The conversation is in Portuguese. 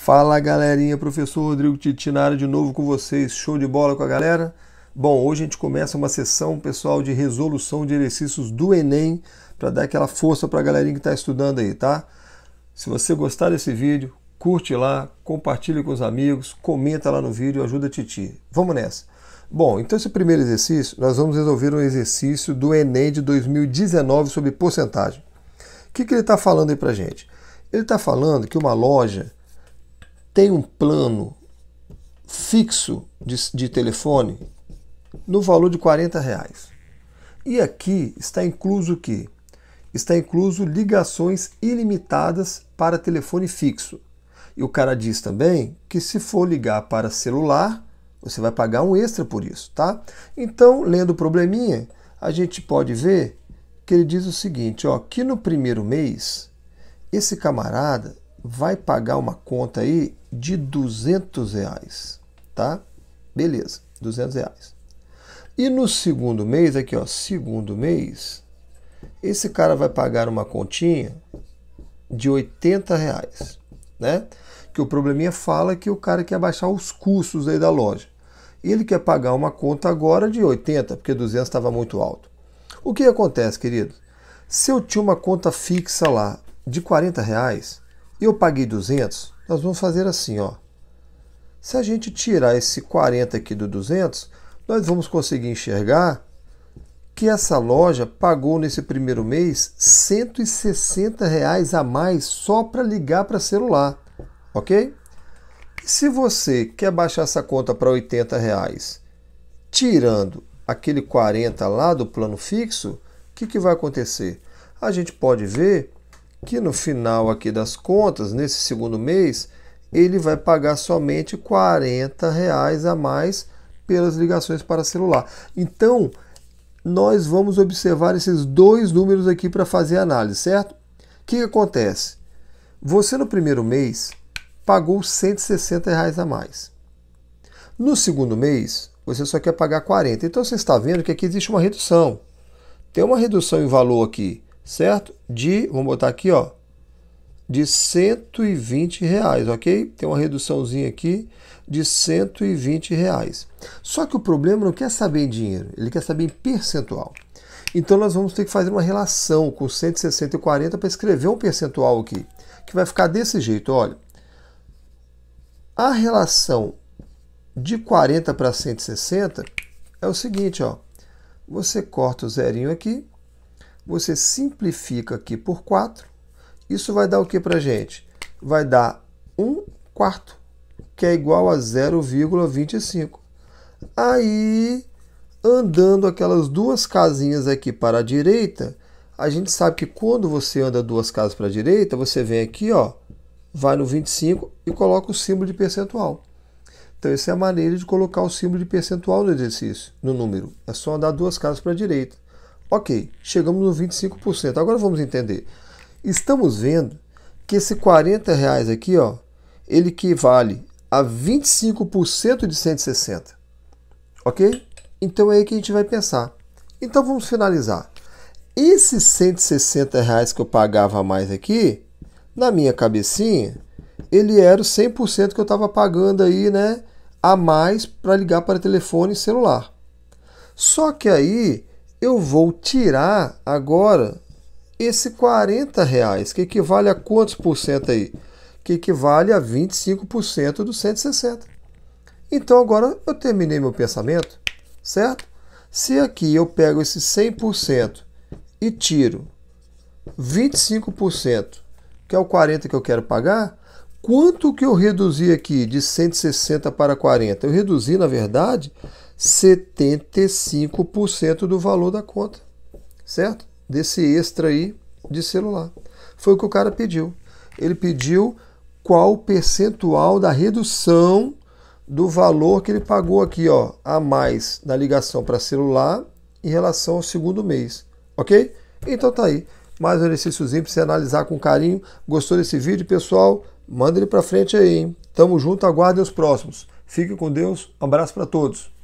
Fala galerinha, professor Rodrigo Titinara de novo com vocês, show de bola com a galera? Bom, hoje a gente começa uma sessão pessoal de resolução de exercícios do Enem para dar aquela força para a galerinha que está estudando aí, tá? Se você gostar desse vídeo, curte lá, compartilha com os amigos, comenta lá no vídeo, ajuda a Titi. Vamos nessa! Bom, então esse primeiro exercício, nós vamos resolver um exercício do Enem de 2019 sobre porcentagem. O que, que ele está falando aí para gente? Ele está falando que uma loja tem um plano fixo de, de telefone no valor de 40 reais. E aqui está incluso o que? Está incluso ligações ilimitadas para telefone fixo. E o cara diz também que se for ligar para celular, você vai pagar um extra por isso, tá? Então, lendo o probleminha, a gente pode ver que ele diz o seguinte, ó, que no primeiro mês esse camarada vai pagar uma conta aí de 200 reais, tá? Beleza, 200 reais. E no segundo mês, aqui ó, segundo mês, esse cara vai pagar uma continha de 80 reais, né? Que o probleminha fala que o cara quer baixar os custos aí da loja. Ele quer pagar uma conta agora de 80, porque 200 estava muito alto. O que acontece, querido? Se eu tinha uma conta fixa lá de 40 reais e eu paguei 200, nós vamos fazer assim, ó. Se a gente tirar esse 40 aqui do 200, nós vamos conseguir enxergar que essa loja pagou nesse primeiro mês 160 reais a mais só para ligar para celular, ok? se você quer baixar essa conta para 80 reais, tirando aquele 40 lá do plano fixo, o que, que vai acontecer? A gente pode ver que no final aqui das contas, nesse segundo mês, ele vai pagar somente R$ reais a mais pelas ligações para celular. Então, nós vamos observar esses dois números aqui para fazer análise, certo? O que, que acontece? Você no primeiro mês pagou R$ reais a mais. No segundo mês, você só quer pagar 40. Então você está vendo que aqui existe uma redução. Tem uma redução em valor aqui certo? De, vamos botar aqui, ó, de 120 reais, ok? Tem uma reduçãozinha aqui de 120 reais. Só que o problema não quer saber em dinheiro, ele quer saber em percentual. Então nós vamos ter que fazer uma relação com 160 e 40 para escrever um percentual aqui, que vai ficar desse jeito, olha. A relação de 40 para 160 é o seguinte, ó. Você corta o zerinho aqui, você simplifica aqui por 4. Isso vai dar o que para gente? Vai dar 1 quarto, que é igual a 0,25. Aí, andando aquelas duas casinhas aqui para a direita, a gente sabe que quando você anda duas casas para a direita, você vem aqui, ó, vai no 25 e coloca o símbolo de percentual. Então, essa é a maneira de colocar o símbolo de percentual no exercício, no número. É só andar duas casas para a direita. Ok, chegamos no 25%. Agora vamos entender. Estamos vendo que esse 40 reais aqui, ó, ele equivale a 25% de 160. Ok? Então é aí que a gente vai pensar. Então vamos finalizar. Esses 160 reais que eu pagava mais aqui, na minha cabecinha, ele era o 100% que eu estava pagando aí, né? A mais para ligar para telefone e celular. Só que aí eu vou tirar agora esse 40 reais, que equivale a quantos por cento aí? Que equivale a 25% dos 160. Então agora eu terminei meu pensamento, certo? Se aqui eu pego esse 100% e tiro 25%, que é o 40 que eu quero pagar, quanto que eu reduzi aqui de 160 para 40? Eu reduzi, na verdade, 75% do valor da conta, certo? Desse extra aí de celular. Foi o que o cara pediu. Ele pediu qual o percentual da redução do valor que ele pagou aqui, ó, a mais na ligação para celular em relação ao segundo mês, ok? Então tá aí. Mais um exercíciozinho para você analisar com carinho. Gostou desse vídeo, pessoal? Manda ele para frente aí, hein? Tamo junto, aguardem os próximos. Fique com Deus, um abraço para todos.